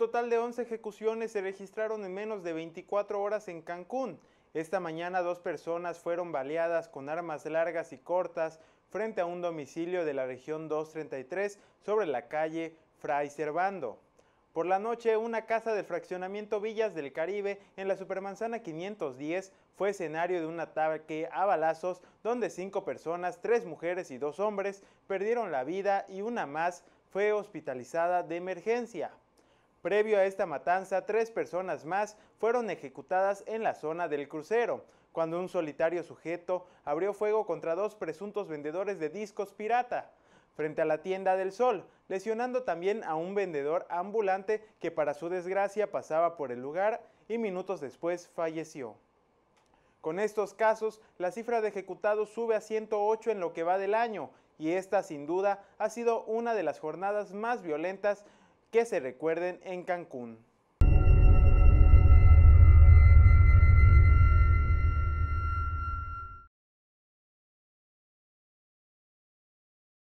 total de 11 ejecuciones se registraron en menos de 24 horas en Cancún. Esta mañana dos personas fueron baleadas con armas largas y cortas frente a un domicilio de la región 233 sobre la calle Fray Servando. Por la noche, una casa del fraccionamiento Villas del Caribe en la Supermanzana 510 fue escenario de un ataque a balazos donde cinco personas, tres mujeres y dos hombres, perdieron la vida y una más fue hospitalizada de emergencia. Previo a esta matanza, tres personas más fueron ejecutadas en la zona del crucero, cuando un solitario sujeto abrió fuego contra dos presuntos vendedores de discos pirata frente a la tienda del sol, lesionando también a un vendedor ambulante que para su desgracia pasaba por el lugar y minutos después falleció. Con estos casos, la cifra de ejecutados sube a 108 en lo que va del año, y esta sin duda ha sido una de las jornadas más violentas que se recuerden en Cancún.